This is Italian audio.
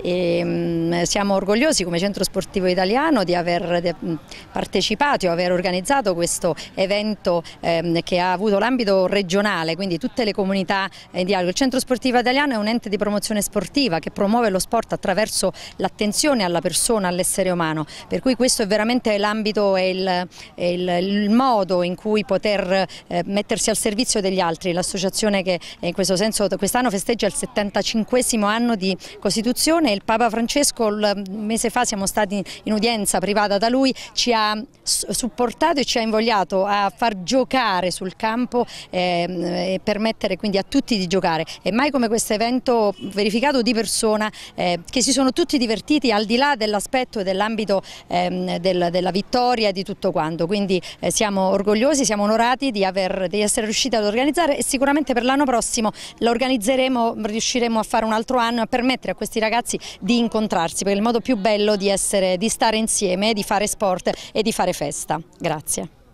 E, ehm, siamo orgogliosi come Centro Sportivo Italiano di aver partecipato, e aver organizzato questo evento ehm, che ha avuto l'ambito regionale, quindi tutte le comunità in eh, dialogo. Il Centro Sportivo Italiano è un ente di promozione sportiva che promuove lo sport attraverso l'attenzione alla persona, all'essere umano, per cui questo è veramente l'ambito e il, il, il, modo in cui poter eh, mettersi al servizio degli altri. L'associazione che eh, in questo senso quest'anno festeggia il 75 anno di Costituzione situazione. Il Papa Francesco un mese fa siamo stati in udienza privata da lui, ci ha supportato e ci ha invogliato a far giocare sul campo eh, e permettere quindi a tutti di giocare. E mai come questo evento verificato di persona eh, che si sono tutti divertiti al di là dell'aspetto e dell'ambito eh, del, della vittoria e di tutto quanto. Quindi eh, siamo orgogliosi, siamo onorati di, aver, di essere riusciti ad organizzare e sicuramente per l'anno prossimo lo organizzeremo, riusciremo a fare un altro anno a permettere a questi ragazzi ragazzi di incontrarsi, perché è il modo più bello di, essere, di stare insieme, di fare sport e di fare festa. Grazie.